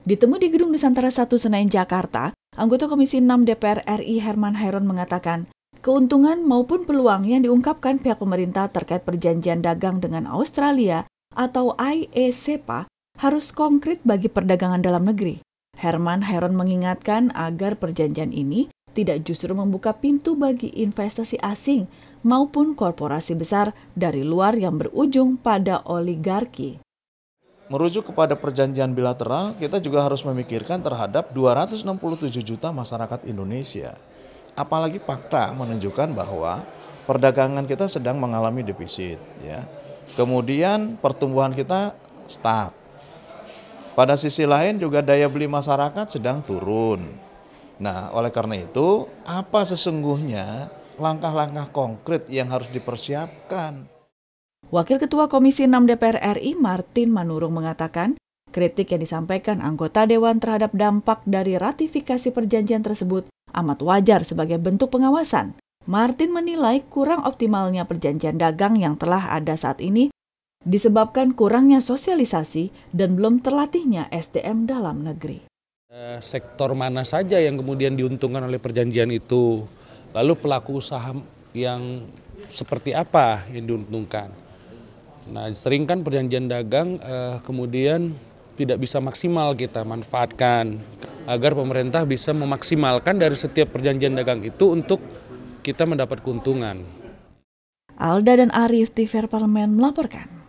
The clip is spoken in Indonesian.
Ditemui di Gedung Nusantara 1 Senayan Jakarta, anggota Komisi 6 DPR RI Herman Hairon mengatakan, keuntungan maupun peluang yang diungkapkan pihak pemerintah terkait perjanjian dagang dengan Australia atau IECPA e harus konkret bagi perdagangan dalam negeri. Herman Hairon mengingatkan agar perjanjian ini tidak justru membuka pintu bagi investasi asing maupun korporasi besar dari luar yang berujung pada oligarki merujuk kepada perjanjian bilateral, kita juga harus memikirkan terhadap 267 juta masyarakat Indonesia. Apalagi fakta menunjukkan bahwa perdagangan kita sedang mengalami defisit, ya. Kemudian pertumbuhan kita start. Pada sisi lain juga daya beli masyarakat sedang turun. Nah, oleh karena itu, apa sesungguhnya langkah-langkah konkret yang harus dipersiapkan? Wakil Ketua Komisi 6 DPR RI Martin Manurung mengatakan, kritik yang disampaikan anggota dewan terhadap dampak dari ratifikasi perjanjian tersebut amat wajar sebagai bentuk pengawasan. Martin menilai kurang optimalnya perjanjian dagang yang telah ada saat ini disebabkan kurangnya sosialisasi dan belum terlatihnya SDM dalam negeri. Eh, sektor mana saja yang kemudian diuntungkan oleh perjanjian itu? Lalu pelaku usaha yang seperti apa yang diuntungkan? Nah, sering kan perjanjian dagang uh, kemudian tidak bisa maksimal kita manfaatkan agar pemerintah bisa memaksimalkan dari setiap perjanjian dagang itu untuk kita mendapat keuntungan. Alda dan Arif Fair Parlemen melaporkan.